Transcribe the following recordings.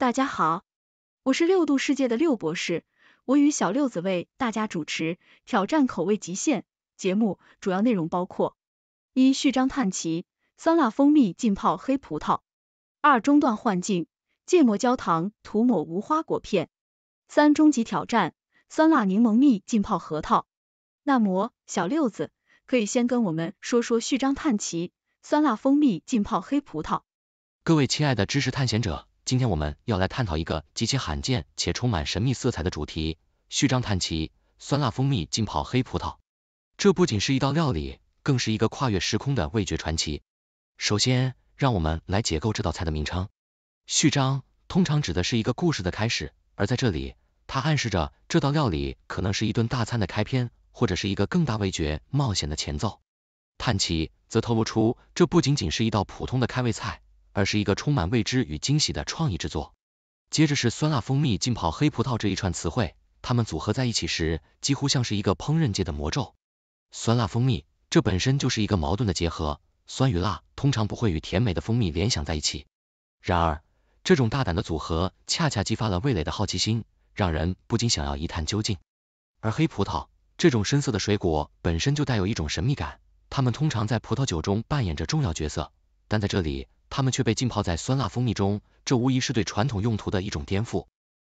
大家好，我是六度世界的六博士，我与小六子为大家主持《挑战口味极限》节目，主要内容包括：一、序章探奇，酸辣蜂蜜浸泡黑葡萄；二、中段幻境，芥末焦糖涂抹无花果片；三、终极挑战，酸辣柠檬蜜浸泡核桃。那么，小六子，可以先跟我们说说序章探奇，酸辣蜂蜜浸泡黑葡萄。各位亲爱的知识探险者。今天我们要来探讨一个极其罕见且充满神秘色彩的主题：序章叹奇酸辣蜂蜜浸泡黑葡萄。这不仅是一道料理，更是一个跨越时空的味觉传奇。首先，让我们来解构这道菜的名称。序章通常指的是一个故事的开始，而在这里，它暗示着这道料理可能是一顿大餐的开篇，或者是一个更大味觉冒险的前奏。叹奇则透露出这不仅仅是一道普通的开胃菜。而是一个充满未知与惊喜的创意之作。接着是酸辣蜂蜜浸泡黑葡萄这一串词汇，它们组合在一起时，几乎像是一个烹饪界的魔咒。酸辣蜂蜜，这本身就是一个矛盾的结合，酸与辣通常不会与甜美的蜂蜜联想在一起。然而，这种大胆的组合恰恰激发了味蕾的好奇心，让人不禁想要一探究竟。而黑葡萄，这种深色的水果本身就带有一种神秘感，它们通常在葡萄酒中扮演着重要角色，但在这里。它们却被浸泡在酸辣蜂蜜中，这无疑是对传统用途的一种颠覆。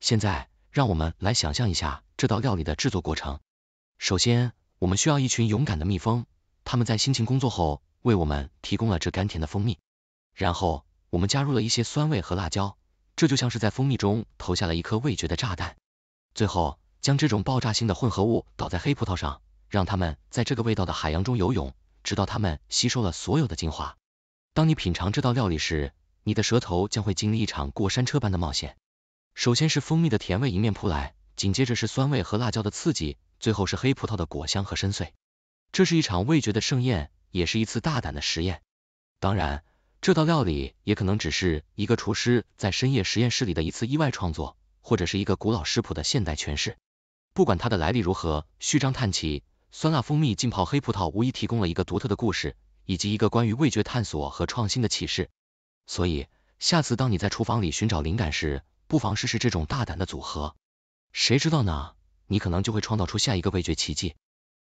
现在，让我们来想象一下这道料理的制作过程。首先，我们需要一群勇敢的蜜蜂，他们在辛勤工作后为我们提供了这甘甜的蜂蜜。然后，我们加入了一些酸味和辣椒，这就像是在蜂蜜中投下了一颗味觉的炸弹。最后，将这种爆炸性的混合物倒在黑葡萄上，让它们在这个味道的海洋中游泳，直到它们吸收了所有的精华。当你品尝这道料理时，你的舌头将会经历一场过山车般的冒险。首先是蜂蜜的甜味迎面扑来，紧接着是酸味和辣椒的刺激，最后是黑葡萄的果香和深邃。这是一场味觉的盛宴，也是一次大胆的实验。当然，这道料理也可能只是一个厨师在深夜实验室里的一次意外创作，或者是一个古老食谱的现代诠释。不管它的来历如何，序章叹气，酸辣蜂蜜浸泡黑葡萄，无疑提供了一个独特的故事。以及一个关于味觉探索和创新的启示，所以下次当你在厨房里寻找灵感时，不妨试试这种大胆的组合，谁知道呢？你可能就会创造出下一个味觉奇迹。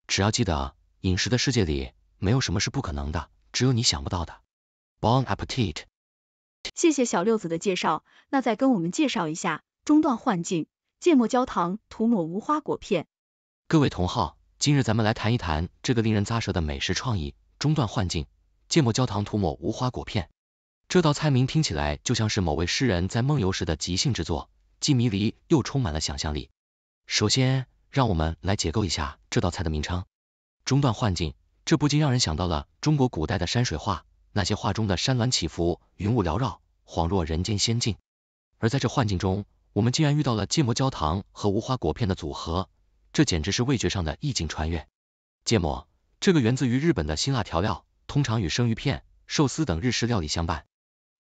只要记得，饮食的世界里没有什么是不可能的，只有你想不到的。Bon appetit！谢谢小六子的介绍，那再跟我们介绍一下中段幻境，芥末焦糖涂抹无花果片。各位同好，今日咱们来谈一谈这个令人咂舌的美食创意。中断幻境，芥末焦糖涂抹无花果片。这道菜名听起来就像是某位诗人在梦游时的即兴之作，既迷离又充满了想象力。首先，让我们来解构一下这道菜的名称“中断幻境”。这不禁让人想到了中国古代的山水画，那些画中的山峦起伏，云雾缭绕，恍若人间仙境。而在这幻境中，我们竟然遇到了芥末焦糖和无花果片的组合，这简直是味觉上的意境穿越。芥末。这个源自于日本的辛辣调料，通常与生鱼片、寿司等日式料理相伴；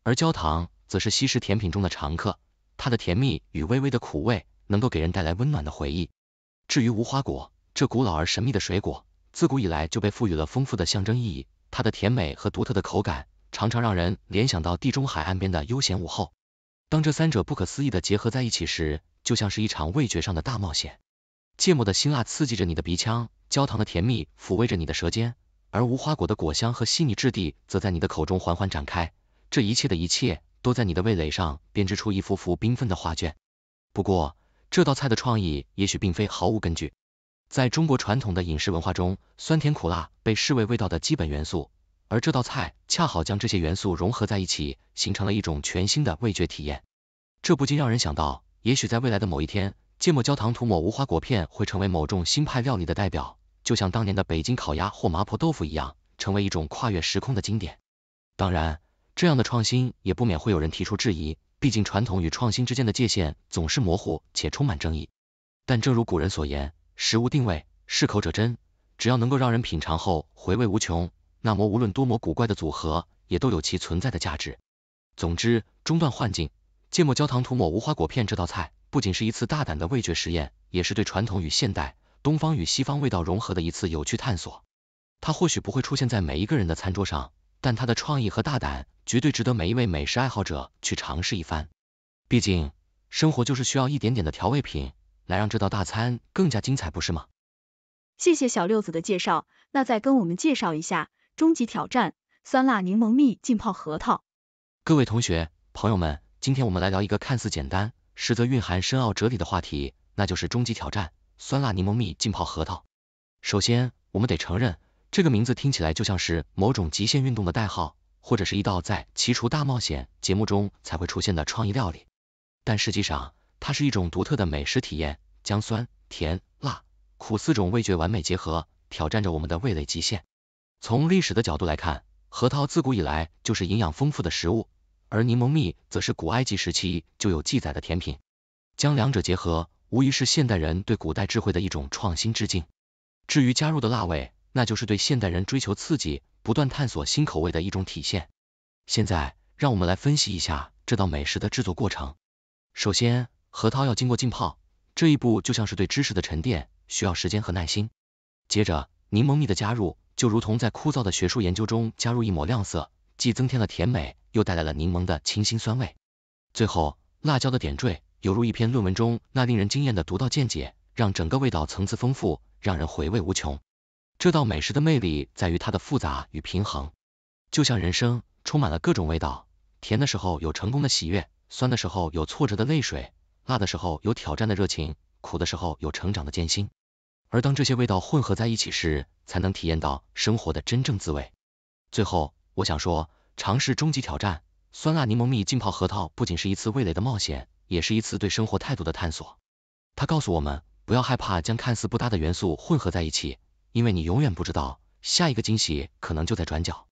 而焦糖则是西式甜品中的常客，它的甜蜜与微微的苦味能够给人带来温暖的回忆。至于无花果，这古老而神秘的水果，自古以来就被赋予了丰富的象征意义。它的甜美和独特的口感，常常让人联想到地中海岸边的悠闲午后。当这三者不可思议的结合在一起时，就像是一场味觉上的大冒险。芥末的辛辣刺激着你的鼻腔，焦糖的甜蜜抚慰着你的舌尖，而无花果的果香和细腻质地则在你的口中缓缓展开。这一切的一切都在你的味蕾上编织出一幅幅缤纷的画卷。不过，这道菜的创意也许并非毫无根据。在中国传统的饮食文化中，酸甜苦辣被视为味道的基本元素，而这道菜恰好将这些元素融合在一起，形成了一种全新的味觉体验。这不禁让人想到，也许在未来的某一天。芥末焦糖涂抹无花果片会成为某种新派料理的代表，就像当年的北京烤鸭或麻婆豆腐一样，成为一种跨越时空的经典。当然，这样的创新也不免会有人提出质疑，毕竟传统与创新之间的界限总是模糊且充满争议。但正如古人所言，食物定位，适口者珍，只要能够让人品尝后回味无穷，那么无论多么古怪的组合，也都有其存在的价值。总之，中断幻境，芥末焦糖涂抹无花果片这道菜。不仅是一次大胆的味觉实验，也是对传统与现代、东方与西方味道融合的一次有趣探索。它或许不会出现在每一个人的餐桌上，但它的创意和大胆绝对值得每一位美食爱好者去尝试一番。毕竟，生活就是需要一点点的调味品来让这道大餐更加精彩，不是吗？谢谢小六子的介绍，那再跟我们介绍一下终极挑战：酸辣柠檬蜜浸泡核桃。各位同学、朋友们，今天我们来聊一个看似简单。实则蕴含深奥哲理的话题，那就是终极挑战：酸辣柠檬蜜浸泡核桃。首先，我们得承认，这个名字听起来就像是某种极限运动的代号，或者是一道在《奇厨大冒险》节目中才会出现的创意料理。但实际上，它是一种独特的美食体验，将酸、甜、辣、苦四种味觉完美结合，挑战着我们的味蕾极限。从历史的角度来看，核桃自古以来就是营养丰富的食物。而柠檬蜜则是古埃及时期就有记载的甜品，将两者结合，无疑是现代人对古代智慧的一种创新致敬。至于加入的辣味，那就是对现代人追求刺激、不断探索新口味的一种体现。现在，让我们来分析一下这道美食的制作过程。首先，核桃要经过浸泡，这一步就像是对知识的沉淀，需要时间和耐心。接着，柠檬蜜的加入，就如同在枯燥的学术研究中加入一抹亮色，既增添了甜美。又带来了柠檬的清新酸味，最后辣椒的点缀，犹如一篇论文中那令人惊艳的独到见解，让整个味道层次丰富，让人回味无穷。这道美食的魅力在于它的复杂与平衡，就像人生充满了各种味道，甜的时候有成功的喜悦，酸的时候有挫折的泪水，辣的时候有挑战的热情，苦的时候有成长的艰辛。而当这些味道混合在一起时，才能体验到生活的真正滋味。最后，我想说。尝试终极挑战，酸辣柠檬蜜浸泡核桃，不仅是一次味蕾的冒险，也是一次对生活态度的探索。它告诉我们，不要害怕将看似不搭的元素混合在一起，因为你永远不知道下一个惊喜可能就在转角。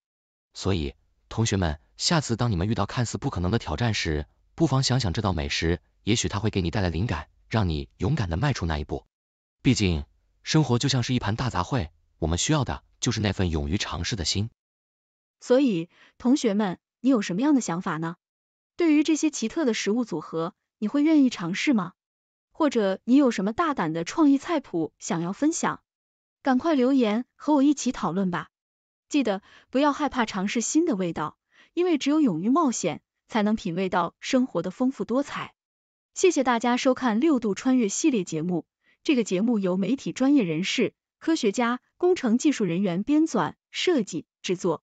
所以，同学们，下次当你们遇到看似不可能的挑战时，不妨想想这道美食，也许它会给你带来灵感，让你勇敢的迈出那一步。毕竟，生活就像是一盘大杂烩，我们需要的就是那份勇于尝试的心。所以，同学们，你有什么样的想法呢？对于这些奇特的食物组合，你会愿意尝试吗？或者你有什么大胆的创意菜谱想要分享？赶快留言和我一起讨论吧！记得不要害怕尝试新的味道，因为只有勇于冒险，才能品味到生活的丰富多彩。谢谢大家收看《六度穿越》系列节目。这个节目由媒体专业人士、科学家、工程技术人员编纂、设计、制作。